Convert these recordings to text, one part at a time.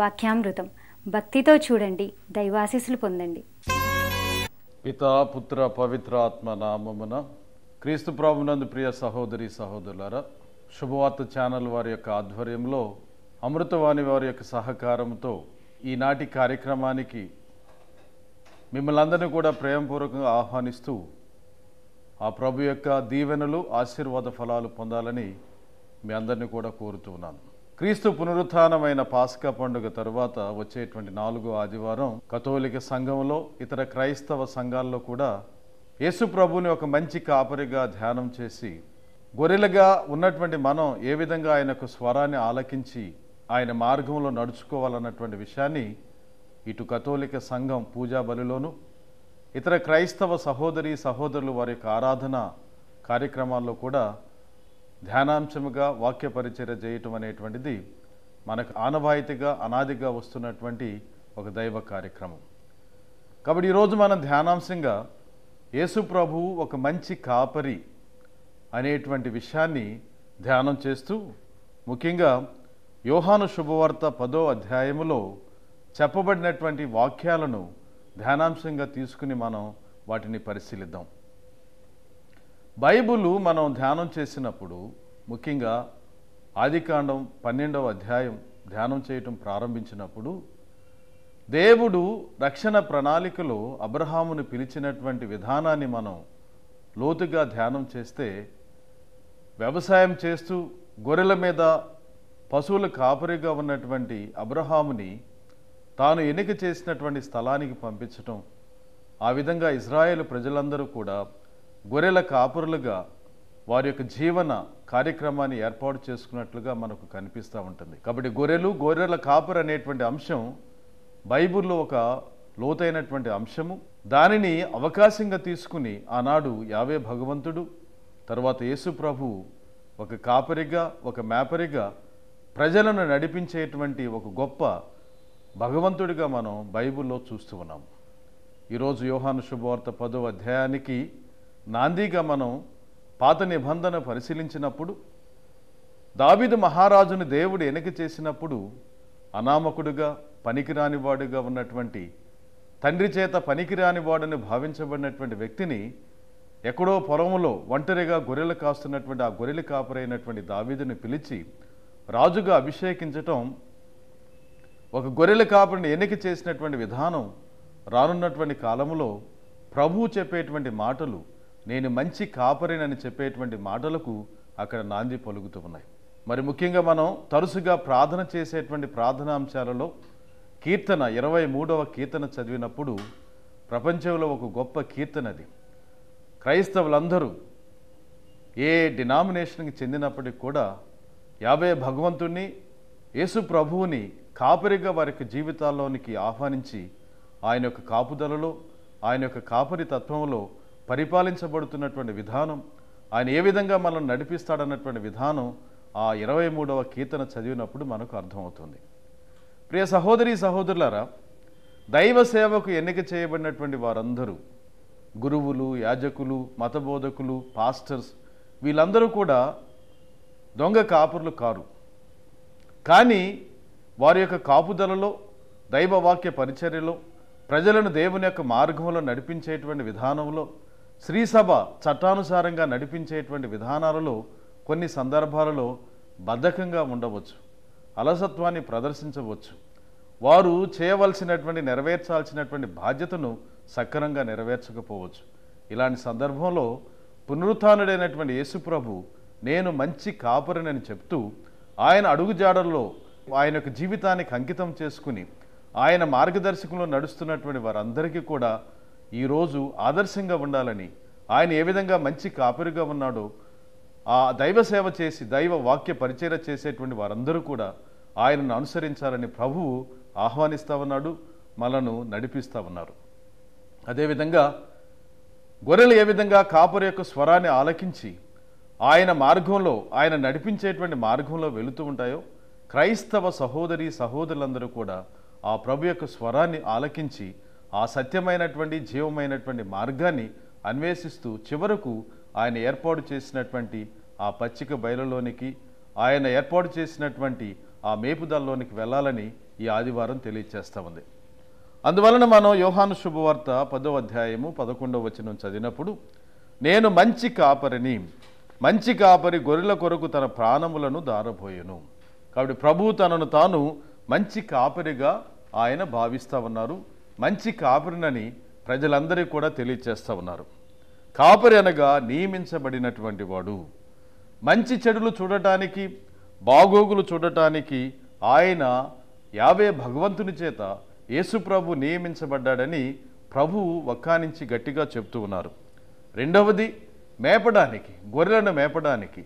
వాక్యామృతం భక్తితో చూడండి దైవాశీస్సులు పొందండి పిత పుత్ర పవిత్ర ఆత్మ నామమున క్రీస్తు ప్రభునందు ప్రియ సహోదరి సహోదరులారా శుభవార్త ఛానల్ వారి యొక్క ఆధ్వర్యంలో అమృతవాణి వారి యొక్క సహకారంతో ఈనాటి కార్యక్రమానికి మిమ్మల్ని అందరినీ కూడా ప్రేమపూర్వకంగా ఆహ్వానిస్తూ ఆ ప్రభు యొక్క దీవెనలు ఆశీర్వాద ఫలాలు పొందాలని మీ అందరినీ కూడా కోరుతున్నాను క్రీస్తు పునరుత్నమైన పాసిక పండుగ తరువాత వచ్చేటువంటి నాలుగో ఆదివారం కథోలిక సంఘంలో ఇతర క్రైస్తవ సంఘాల్లో కూడా యేసు ప్రభుని ఒక మంచి కాపరిగా ధ్యానం చేసి గొర్రెలుగా ఉన్నటువంటి మనం ఏ విధంగా ఆయనకు స్వరాన్ని ఆలకించి ఆయన మార్గంలో నడుచుకోవాలన్నటువంటి విషయాన్ని ఇటు కథోలిక సంఘం పూజా బలిలోను ఇతర క్రైస్తవ సహోదరి సహోదరులు వారి యొక్క ఆరాధన కార్యక్రమాల్లో కూడా ధ్యానాంశముగా వాక్య పరిచర్య చేయటం అనేటువంటిది మనకు ఆనవాయితీగా అనాదిగా వస్తున్నటువంటి ఒక దైవ కార్యక్రమం కాబట్టి ఈరోజు మనం ధ్యానాంశంగా యేసు ప్రభు ఒక మంచి కాపరి అనేటువంటి విషయాన్ని ధ్యానం చేస్తూ ముఖ్యంగా యోహాను శుభవార్త పదో అధ్యాయములో చెప్పబడినటువంటి వాక్యాలను ధ్యానాంశంగా తీసుకుని మనం వాటిని పరిశీలిద్దాం బైబులు మనం ధ్యానం చేసినప్పుడు ముఖ్యంగా ఆదికాండం పన్నెండవ అధ్యాయం ధ్యానం చేయటం ప్రారంభించినప్పుడు దేవుడు రక్షణ ప్రణాళికలో అబ్రహామును పిలిచినటువంటి విధానాన్ని మనం లోతుగా ధ్యానం చేస్తే వ్యవసాయం చేస్తూ గొర్రెల మీద పశువుల కాపరిగా ఉన్నటువంటి అబ్రహాముని తాను ఎన్నిక చేసినటువంటి స్థలానికి పంపించటం ఆ విధంగా ఇజ్రాయేల్ ప్రజలందరూ కూడా గొర్రెల కాపురులుగా వారి యొక్క జీవన కార్యక్రమాన్ని ఏర్పాటు చేసుకున్నట్లుగా మనకు కనిపిస్తూ ఉంటుంది కాబట్టి గొర్రెలు గొర్రెల కాపురు అనేటువంటి అంశం బైబిల్లో ఒక లోతైనటువంటి అంశము దానిని అవకాశంగా తీసుకుని ఆనాడు యావే భగవంతుడు తర్వాత యేసు ప్రభు ఒక కాపరిగా ఒక మేపరిగా ప్రజలను నడిపించేటువంటి ఒక గొప్ప భగవంతుడిగా మనం బైబిల్లో చూస్తూ ఉన్నాం ఈరోజు యోహాను శుభవార్త పదో అధ్యాయానికి నాందిగా మనం పాత నిబంధన పరిశీలించినప్పుడు దావిదు మహారాజుని దేవుడు ఎనక చేసినప్పుడు అనామకుడుగా పనికిరానివాడుగా ఉన్నటువంటి తండ్రి చేత పనికిరానివాడని భావించబడినటువంటి వ్యక్తిని ఎక్కడో పొలంలో ఒంటరిగా గొర్రెలు కాస్తున్నటువంటి ఆ గొర్రెలు కాపరైనటువంటి దావీదుని పిలిచి రాజుగా అభిషేకించటం ఒక గొర్రెల కాపరిని ఎన్నిక చేసినటువంటి విధానం రానున్నటువంటి కాలంలో ప్రభువు చెప్పేటువంటి మాటలు నేను మంచి కాపరినని చెప్పేటువంటి మాటలకు అక్కడ నాంది పలుకుతూ ఉన్నాయి మరి ముఖ్యంగా మనం తరచుగా ప్రార్థన చేసేటువంటి ప్రార్థనాంశాలలో కీర్తన ఇరవై మూడవ కీర్తన చదివినప్పుడు ప్రపంచంలో ఒక గొప్ప కీర్తన అది క్రైస్తవులందరూ ఏ డినామినేషన్కి చెందినప్పటికి కూడా యాభై భగవంతుణ్ణి యేసు ప్రభువుని కాపరిగా వారి యొక్క జీవితాల్లోనికి ఆహ్వానించి ఆయన యొక్క కాపుదలలో ఆయన యొక్క కాపరి తత్వంలో పరిపాలించబడుతున్నటువంటి విధానం ఆయన ఏ విధంగా మనల్ని నడిపిస్తాడన్నటువంటి విధానం ఆ ఇరవై మూడవ కీర్తన చదివినప్పుడు మనకు అర్థమవుతుంది ప్రియ సహోదరి సహోదరులారా దైవ సేవకు ఎన్నిక చేయబడినటువంటి వారందరూ గురువులు యాజకులు మతబోధకులు పాస్టర్స్ వీళ్ళందరూ కూడా దొంగ కాపురులు కారు కానీ వారి యొక్క కాపుదలలో దైవవాక్య పరిచర్యలో ప్రజలను దేవుని యొక్క మార్గంలో నడిపించేటువంటి విధానంలో శ్రీసభ చట్టానుసారంగా నడిపించేటువంటి విధానాలలో కొన్ని సందర్భాలలో బద్ధకంగా ఉండవచ్చు అలసత్వాన్ని ప్రదర్శించవచ్చు వారు చేయవలసినటువంటి నెరవేర్చాల్సినటువంటి బాధ్యతను సక్రమంగా నెరవేర్చకపోవచ్చు ఇలాంటి సందర్భంలో పునరుత్డైనటువంటి యేసుప్రభు నేను మంచి కాపరినని చెప్తూ ఆయన అడుగుజాడల్లో ఆయన యొక్క జీవితానికి అంకితం చేసుకుని ఆయన మార్గదర్శకంలో నడుస్తున్నటువంటి వారందరికీ కూడా ఈరోజు ఆదర్శంగా ఉండాలని ఆయన ఏ విధంగా మంచి కాపరిగా ఉన్నాడో ఆ దైవ సేవ చేసి దైవ వాక్య పరిచయ చేసేటువంటి వారందరూ కూడా ఆయనను అనుసరించాలని ప్రభువు ఆహ్వానిస్తా ఉన్నాడు మనను నడిపిస్తూ ఉన్నారు అదేవిధంగా గొర్రెలు ఏ విధంగా కాపురి యొక్క స్వరాన్ని ఆలకించి ఆయన మార్గంలో ఆయన నడిపించేటువంటి మార్గంలో వెళుతూ ఉంటాయో క్రైస్తవ సహోదరి సహోదరులందరూ కూడా ఆ ప్రభు యొక్క స్వరాన్ని ఆలకించి ఆ సత్యమైనటువంటి జీవమైనటువంటి మార్గాన్ని అన్వేషిస్తూ చివరకు ఆయన ఏర్పాటు చేసినటువంటి ఆ పచ్చిక బయలులోనికి ఆయన ఏర్పాటు చేసినటువంటి ఆ మేపుదల్లోనికి వెళ్ళాలని ఈ ఆదివారం తెలియచేస్తూ ఉంది అందువలన మనం యోహాను శుభవార్త పదో అధ్యాయము పదకొండవ వచనం చదివినప్పుడు నేను మంచి కాపరిని మంచి కాపరి గొర్రెల కొరకు తన ప్రాణములను దారబోయెను కాబట్టి ప్రభు తనను తాను మంచి కాపరిగా ఆయన భావిస్తూ ఉన్నారు మంచి కాపరినని ప్రజలందరికీ కూడా తెలియచేస్తూ ఉన్నారు కాపరి అనగా నియమించబడినటువంటి వాడు మంచి చెడులు చూడటానికి బాగోగులు చూడటానికి ఆయన యావే భగవంతుని చేత యేసుప్రభు నియమించబడ్డాడని ప్రభువు వక్కానించి గట్టిగా చెప్తూ ఉన్నారు రెండవది మేపడానికి గొర్రెలను మేపడానికి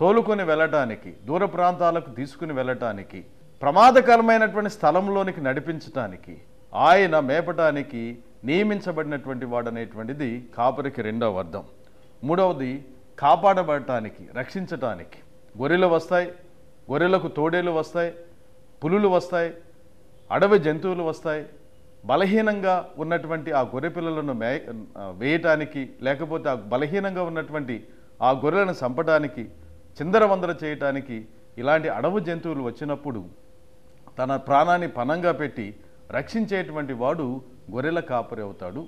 తోలుకొని వెళ్ళటానికి దూర ప్రాంతాలకు తీసుకుని వెళ్ళటానికి ప్రమాదకరమైనటువంటి స్థలంలోనికి నడిపించటానికి ఆయన మేపటానికి నియమించబడినటువంటి వాడు అనేటువంటిది కాపరికి రెండవ అర్థం మూడవది కాపాడబడటానికి రక్షించటానికి గొర్రెలు వస్తాయి గొర్రెలకు తోడేలు వస్తాయి పులులు వస్తాయి అడవి జంతువులు వస్తాయి బలహీనంగా ఉన్నటువంటి ఆ గొర్రె పిల్లలను మే వేయటానికి లేకపోతే ఆ బలహీనంగా ఉన్నటువంటి ఆ గొర్రెలను చంపడానికి చిందరవందర చేయటానికి ఇలాంటి అడవు జంతువులు వచ్చినప్పుడు తన ప్రాణాన్ని పనంగా పెట్టి రక్షించేటువంటి వాడు గొర్రెల కాపరి అవుతాడు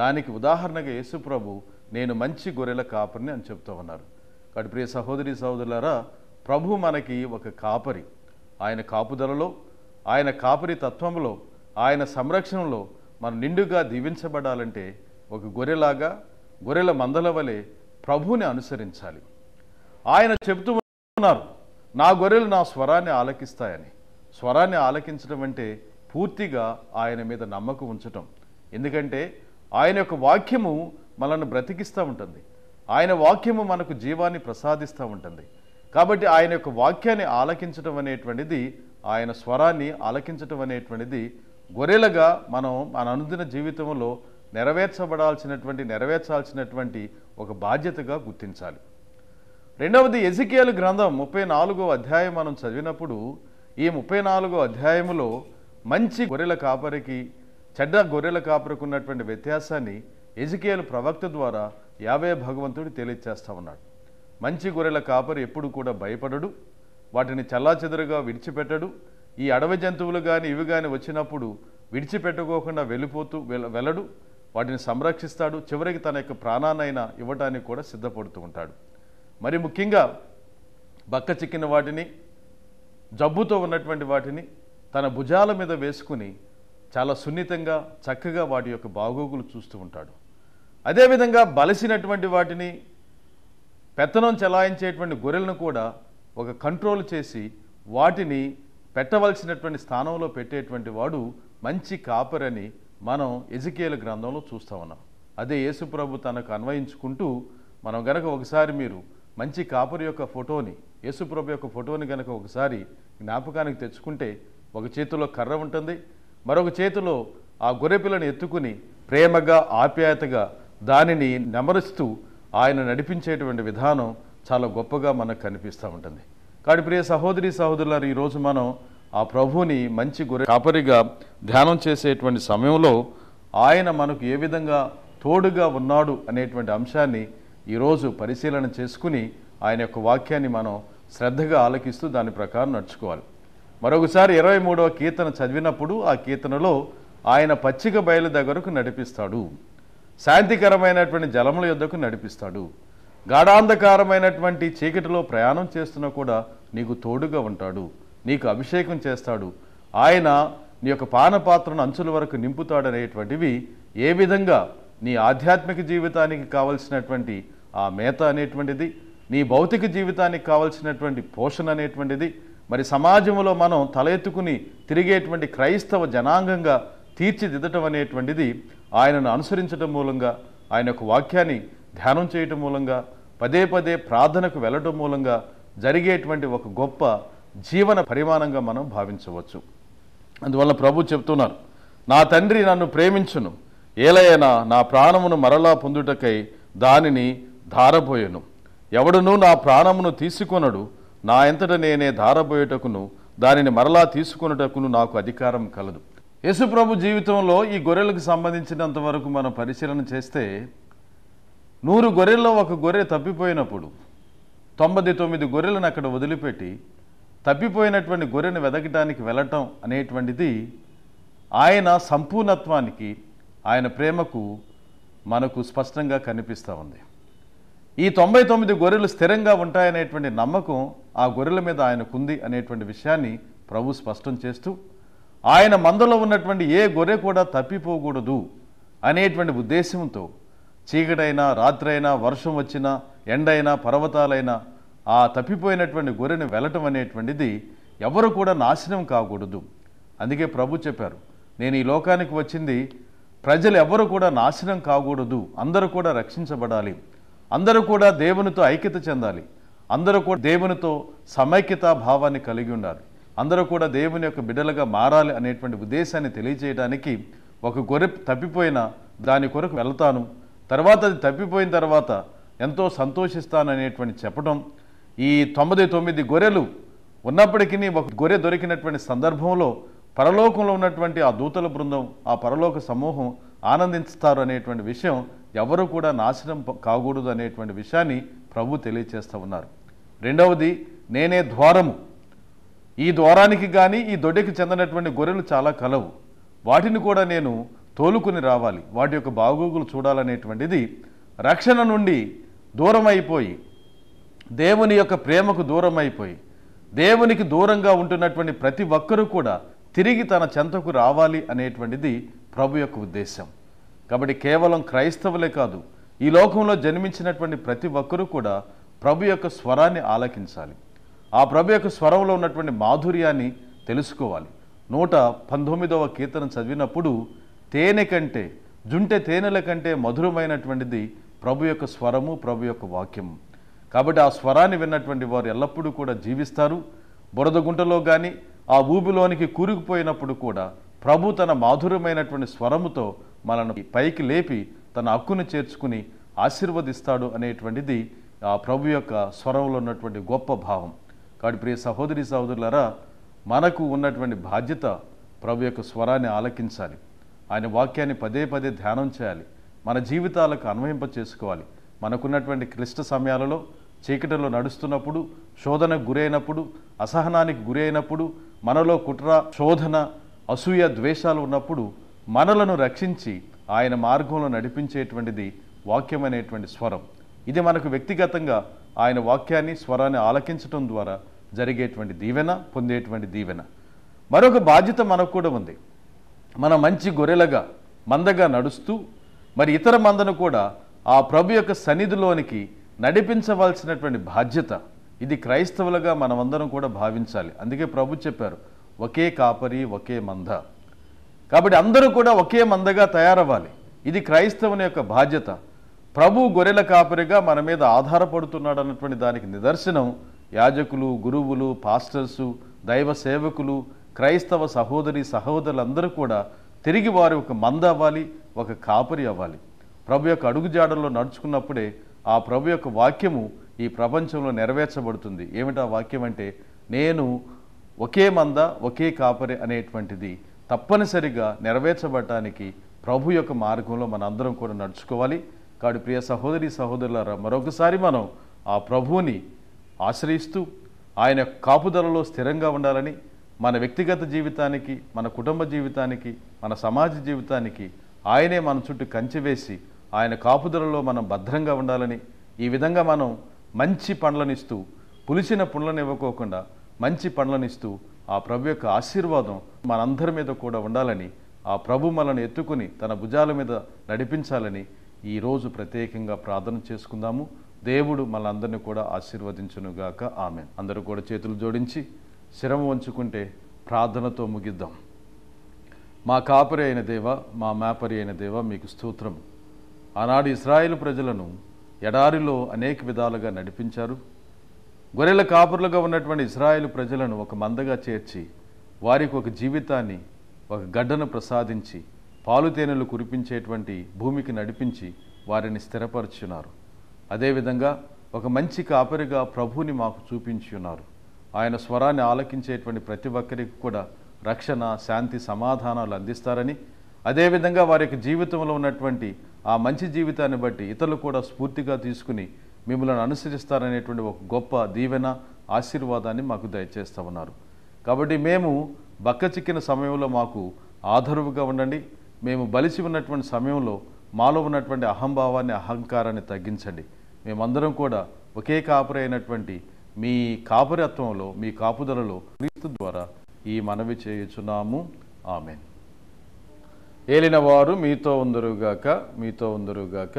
దానికి ఉదాహరణగా యేసుప్రభు నేను మంచి గొర్రెల కాపరిని అని చెప్తూ ఉన్నారు కాబట్టి ప్రియ సహోదరి సహోదరులారా ప్రభు మనకి ఒక కాపరి ఆయన కాపుదలలో ఆయన కాపరి తత్వంలో ఆయన సంరక్షణలో మనం నిండుగా దీవించబడాలంటే ఒక గొర్రెలాగా గొర్రెల మందల వలె ప్రభువుని అనుసరించాలి ఆయన చెబుతూ ఉన్నారు నా గొర్రెలు నా స్వరాన్ని ఆలకిస్తాయని స్వరాన్ని ఆలకించడం అంటే పూర్తిగా ఆయన మీద నమ్మకం ఉంచటం ఎందుకంటే ఆయన యొక్క వాక్యము మనల్ని బ్రతికిస్తూ ఉంటుంది ఆయన వాక్యము మనకు జీవాన్ని ప్రసాదిస్తూ ఉంటుంది కాబట్టి ఆయన యొక్క వాక్యాన్ని ఆలకించటం అనేటువంటిది ఆయన స్వరాన్ని ఆలకించటం అనేటువంటిది గొర్రెలగా మనం మన అనుదిన జీవితంలో నెరవేర్చబడాల్సినటువంటి నెరవేర్చాల్సినటువంటి ఒక బాధ్యతగా గుర్తించాలి రెండవది ఎజికేలు గ్రంథం ముప్పై నాలుగో అధ్యాయం మనం చదివినప్పుడు ఈ ముప్పై నాలుగో అధ్యాయములో మంచి గొర్రెల కాపరికి చెడ్డ గొర్రెల కాపరికి ఉన్నటువంటి వ్యత్యాసాన్ని ఎజికేయలు ప్రవక్త ద్వారా యావే భగవంతుడు తెలియచేస్తా ఉన్నాడు మంచి గొర్రెల కాపరి ఎప్పుడు కూడా భయపడడు వాటిని చల్లాచెదరుగా విడిచిపెట్టడు ఈ అడవి జంతువులు కానీ ఇవి కానీ వచ్చినప్పుడు విడిచిపెట్టుకోకుండా వెళ్ళిపోతూ వెళ్ళడు వాటిని సంరక్షిస్తాడు చివరికి తన యొక్క ప్రాణాన్నైనా ఇవ్వటానికి కూడా సిద్ధపడుతూ ఉంటాడు మరి ముఖ్యంగా బక్క చిక్కిన వాటిని జబ్బుతో ఉన్నటువంటి వాటిని తన భుజాల మీద వేసుకుని చాలా సున్నితంగా చక్కగా వాటి యొక్క బాగోగులు చూస్తూ ఉంటాడు అదేవిధంగా బలసినటువంటి వాటిని పెత్తనం చెలాయించేటువంటి గొర్రెలను కూడా ఒక కంట్రోల్ చేసి వాటిని పెట్టవలసినటువంటి స్థానంలో పెట్టేటువంటి వాడు మంచి కాపరని మనం ఎజకేల గ్రంథంలో చూస్తూ ఉన్నాం అదే యేసుప్రభు తనకు అన్వయించుకుంటూ మనం గనక ఒకసారి మీరు మంచి కాపరి యొక్క ఫోటోని యేసుప్రభు యొక్క ఫోటోని గనక ఒకసారి జ్ఞాపకానికి తెచ్చుకుంటే ఒక చేతిలో కర్ర ఉంటుంది మరొక చేతిలో ఆ గొర్రెపిల్లను ఎత్తుకుని ప్రేమగా ఆప్యాయతగా దానిని నెమరుస్తూ ఆయన నడిపించేటువంటి విధానం చాలా గొప్పగా మనకు కనిపిస్తూ ఉంటుంది కాడి ప్రియ సహోదరి సహోదరులారు ఈరోజు మనం ఆ ప్రభువుని మంచి గొర్రె కాపరిగా ధ్యానం చేసేటువంటి సమయంలో ఆయన మనకు ఏ విధంగా తోడుగా ఉన్నాడు అనేటువంటి అంశాన్ని ఈరోజు పరిశీలన చేసుకుని ఆయన యొక్క వాక్యాన్ని మనం శ్రద్ధగా ఆలకిస్తూ దాని ప్రకారం నడుచుకోవాలి మరొకసారి ఇరవై మూడవ కీర్తన చదివినప్పుడు ఆ కీర్తనలో ఆయన పచ్చిక బయలు దగ్గరకు నడిపిస్తాడు శాంతికరమైనటువంటి జలముల యుద్ధకు నడిపిస్తాడు గాఢాంధకారమైనటువంటి చీకటిలో ప్రయాణం చేస్తున్నా కూడా నీకు తోడుగా ఉంటాడు నీకు అభిషేకం చేస్తాడు ఆయన నీ యొక్క పానపాత్రను అంచుల వరకు నింపుతాడనేటువంటివి ఏ విధంగా నీ ఆధ్యాత్మిక జీవితానికి కావలసినటువంటి ఆ మేత అనేటువంటిది నీ భౌతిక జీవితానికి కావలసినటువంటి పోషణ అనేటువంటిది మరి సమాజంలో మనం తలెత్తుకుని తిరిగేటువంటి క్రైస్తవ జనాంగంగా తీర్చిదిద్దటం అనేటువంటిది ఆయనను అనుసరించడం మూలంగా ఆయన యొక్క వాక్యాన్ని ధ్యానం చేయటం మూలంగా పదే పదే ప్రార్థనకు వెళ్ళటం మూలంగా జరిగేటువంటి ఒక గొప్ప జీవన పరిమాణంగా మనం భావించవచ్చు అందువల్ల ప్రభు చెప్తున్నారు నా తండ్రి నన్ను ప్రేమించును ఏలయనా నా ప్రాణమును మరలా పొందుటకై దానిని ధారపోయెను ఎవడునూ నా ప్రాణమును తీసుకొనడు నా ఎంతట నేనే ధారపోయేటకును దానిని మరలా తీసుకునేటకును నాకు అధికారం కలదు యేసుప్రభు జీవితంలో ఈ గొర్రెలకు సంబంధించినంత వరకు మనం పరిశీలన చేస్తే నూరు గొర్రెల్లో ఒక గొర్రె తప్పిపోయినప్పుడు తొంభై తొమ్మిది గొర్రెలను అక్కడ వదిలిపెట్టి తప్పిపోయినటువంటి గొర్రెను వెదకటానికి వెళ్ళటం అనేటువంటిది ఆయన సంపూర్ణత్వానికి ఆయన ప్రేమకు మనకు స్పష్టంగా కనిపిస్తూ ఉంది ఈ తొంభై తొమ్మిది గొర్రెలు స్థిరంగా ఉంటాయనేటువంటి నమ్మకం ఆ గొర్రెల మీద ఆయనకుంది అనేటువంటి విషయాన్ని ప్రభు స్పష్టం చేస్తూ ఆయన మందలో ఉన్నటువంటి ఏ గొర్రె కూడా తప్పిపోకూడదు అనేటువంటి ఉద్దేశంతో చీకటైనా రాత్రైనా వర్షం వచ్చినా ఎండైనా పర్వతాలైనా ఆ తప్పిపోయినటువంటి గొర్రెను వెళ్ళటం అనేటువంటిది ఎవరు కూడా నాశనం కాకూడదు అందుకే ప్రభు చెప్పారు నేను ఈ లోకానికి వచ్చింది ప్రజలు ఎవరు కూడా నాశనం కాకూడదు అందరూ కూడా రక్షించబడాలి అందరూ కూడా దేవునితో ఐక్యత చెందాలి అందరూ కూడా దేవునితో సమైక్యత భావాన్ని కలిగి ఉండాలి అందరూ కూడా దేవుని యొక్క బిడ్డలుగా మారాలి అనేటువంటి ఉద్దేశాన్ని తెలియజేయడానికి ఒక గొర్రె తప్పిపోయిన దాని కొరకు వెళ్తాను తర్వాత అది తప్పిపోయిన తర్వాత ఎంతో సంతోషిస్తాననేటువంటి చెప్పడం ఈ తొంభై తొమ్మిది గొర్రెలు ఉన్నప్పటికీ ఒక గొర్రె దొరికినటువంటి సందర్భంలో పరలోకంలో ఉన్నటువంటి ఆ దూతల బృందం ఆ పరలోక సమూహం ఆనందిస్తారు అనేటువంటి విషయం ఎవరు కూడా నాశనం కాకూడదు అనేటువంటి విషయాన్ని ప్రభు తెలియచేస్తూ ఉన్నారు రెండవది నేనే ద్వారము ఈ ద్వారానికి కానీ ఈ దొడ్డకి చెందినటువంటి గొర్రెలు చాలా కలవు వాటిని కూడా నేను తోలుకుని రావాలి వాటి యొక్క బాగోగులు చూడాలనేటువంటిది రక్షణ నుండి దూరం అయిపోయి దేవుని యొక్క ప్రేమకు దూరం అయిపోయి దేవునికి దూరంగా ఉంటున్నటువంటి ప్రతి ఒక్కరూ కూడా తిరిగి తన చెంతకు రావాలి అనేటువంటిది ప్రభు యొక్క ఉద్దేశం కాబట్టి కేవలం క్రైస్తవులే కాదు ఈ లోకంలో జన్మించినటువంటి ప్రతి ఒక్కరూ కూడా ప్రభు యొక్క స్వరాన్ని ఆలకించాలి ఆ ప్రభు యొక్క స్వరంలో ఉన్నటువంటి మాధుర్యాన్ని తెలుసుకోవాలి నూట పంతొమ్మిదవ కీర్తన చదివినప్పుడు తేనె కంటే జుంటె తేనెల కంటే మధురమైనటువంటిది ప్రభు యొక్క స్వరము ప్రభు యొక్క వాక్యము కాబట్టి ఆ స్వరాన్ని విన్నటువంటి వారు ఎల్లప్పుడూ కూడా జీవిస్తారు బురద గుంటలో కానీ ఆ ఊబిలోనికి కూరుకుపోయినప్పుడు కూడా ప్రభు తన మాధురమైనటువంటి స్వరముతో మనను పైకి లేపి తన హక్కును చేర్చుకుని ఆశీర్వదిస్తాడు అనేటువంటిది ఆ ప్రభు యొక్క స్వరంలో ఉన్నటువంటి గొప్ప భావం కాబట్టి ప్రియ సహోదరి సహోదరులరా మనకు ఉన్నటువంటి బాధ్యత ప్రభు యొక్క స్వరాన్ని ఆలకించాలి ఆయన వాక్యాన్ని పదే పదే ధ్యానం చేయాలి మన జీవితాలకు అన్వయింప చేసుకోవాలి మనకున్నటువంటి క్లిష్ట సమయాలలో చీకటిలో నడుస్తున్నప్పుడు శోధనకు గురైనప్పుడు అసహనానికి గురైనప్పుడు మనలో కుట్ర శోధన అసూయ ద్వేషాలు ఉన్నప్పుడు మనలను రక్షించి ఆయన మార్గంలో నడిపించేటువంటిది వాక్యం అనేటువంటి స్వరం ఇది మనకు వ్యక్తిగతంగా ఆయన వాక్యాన్ని స్వరాన్ని ఆలకించడం ద్వారా జరిగేటువంటి దీవెన పొందేటువంటి దీవెన మరొక బాధ్యత మనకు కూడా ఉంది మన మంచి గొర్రెలగా మందగా నడుస్తూ మరి ఇతర మందను కూడా ఆ ప్రభు యొక్క సన్నిధిలోనికి నడిపించవలసినటువంటి బాధ్యత ఇది క్రైస్తవులుగా మనమందరం కూడా భావించాలి అందుకే ప్రభు చెప్పారు ఒకే కాపరి ఒకే మంద కాబట్టి అందరూ కూడా ఒకే మందగా తయారవ్వాలి ఇది క్రైస్తవుని యొక్క బాధ్యత ప్రభు గొర్రెల కాపరిగా మన మీద ఆధారపడుతున్నాడు అన్నటువంటి దానికి నిదర్శనం యాజకులు గురువులు పాస్టర్సు దైవ సేవకులు క్రైస్తవ సహోదరి సహోదరులందరూ కూడా తిరిగి వారి ఒక మంద అవ్వాలి ఒక కాపరి అవ్వాలి ప్రభు యొక్క అడుగుజాడల్లో నడుచుకున్నప్పుడే ఆ ప్రభు యొక్క వాక్యము ఈ ప్రపంచంలో నెరవేర్చబడుతుంది ఏమిటా వాక్యం అంటే నేను ఒకే మంద ఒకే కాపరి అనేటువంటిది తప్పనిసరిగా నెరవేర్చబడటానికి ప్రభు యొక్క మార్గంలో మనందరం కూడా నడుచుకోవాలి కాడు ప్రియ సహోదరి సహోదరులారా మరొకసారి మనం ఆ ప్రభువుని ఆశ్రయిస్తూ ఆయన కాపుదలలో స్థిరంగా ఉండాలని మన వ్యక్తిగత జీవితానికి మన కుటుంబ జీవితానికి మన సమాజ జీవితానికి ఆయనే మన చుట్టూ కంచివేసి ఆయన కాపుదలలో మనం భద్రంగా ఉండాలని ఈ విధంగా మనం మంచి పండ్లనిస్తూ పులిచిన పండ్లను ఇవ్వకోకుండా మంచి పండ్లనిస్తూ ఆ ప్రభు యొక్క ఆశీర్వాదం మనందరి మీద కూడా ఉండాలని ఆ ప్రభు మనల్ని ఎత్తుకుని తన భుజాల మీద నడిపించాలని ఈరోజు ప్రత్యేకంగా ప్రార్థన చేసుకుందాము దేవుడు మనందరినీ కూడా ఆశీర్వదించునుగాక ఆమె అందరూ కూడా చేతులు జోడించి శ్రమ వంచుకుంటే ప్రార్థనతో ముగిద్దాం మా కాపరి అయిన దేవ మా మేపరి అయిన దేవ మీకు స్తోత్రం ఆనాడు ఇస్రాయేల్ ప్రజలను ఎడారిలో అనేక విధాలుగా నడిపించారు గొర్రెల కాపురులుగా ఉన్నటువంటి ఇస్రాయేల్ ప్రజలను ఒక మందగా చేర్చి వారికి ఒక జీవితాన్ని ఒక గడ్డను ప్రసాదించి పాలుతేనెలు కురిపించేటువంటి భూమికి నడిపించి వారిని స్థిరపరుచున్నారు అదేవిధంగా ఒక మంచి కాపరిగా ప్రభుని మాకు చూపించి ఉన్నారు ఆయన స్వరాన్ని ఆలకించేటువంటి ప్రతి ఒక్కరికి కూడా రక్షణ శాంతి సమాధానాలు అందిస్తారని అదేవిధంగా వారి యొక్క జీవితంలో ఉన్నటువంటి ఆ మంచి జీవితాన్ని బట్టి ఇతరులు కూడా స్ఫూర్తిగా తీసుకుని మిమ్మల్ని అనుసరిస్తారనేటువంటి ఒక గొప్ప దీవెన ఆశీర్వాదాన్ని మాకు దయచేస్తూ ఉన్నారు కాబట్టి మేము బక్క చిక్కిన సమయంలో మాకు ఆధరువుగా ఉండండి మేము బలిసి ఉన్నటువంటి సమయంలో మాలో ఉన్నటువంటి అహంభావాన్ని అహంకారాన్ని తగ్గించండి మేమందరం కూడా ఒకే కాపురి అయినటువంటి మీ కాపురత్వంలో మీ కాపుదలలో క్రీస్తు ద్వారా ఈ మనవి చేయుచున్నాము ఆమె ఏలినవారు మీతో ఉందరుగాక మీతో ఉందరుగాక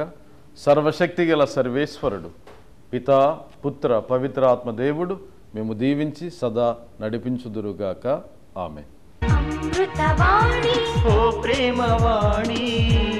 సర్వశక్తి గల సర్వేశ్వరుడు పిత పుత్ర పవిత్రాత్మ దేవుడు మేము దీవించి సదా నడిపించుదురుగాక ఆమె అమృతవాణి ఓ ప్రేమవాణి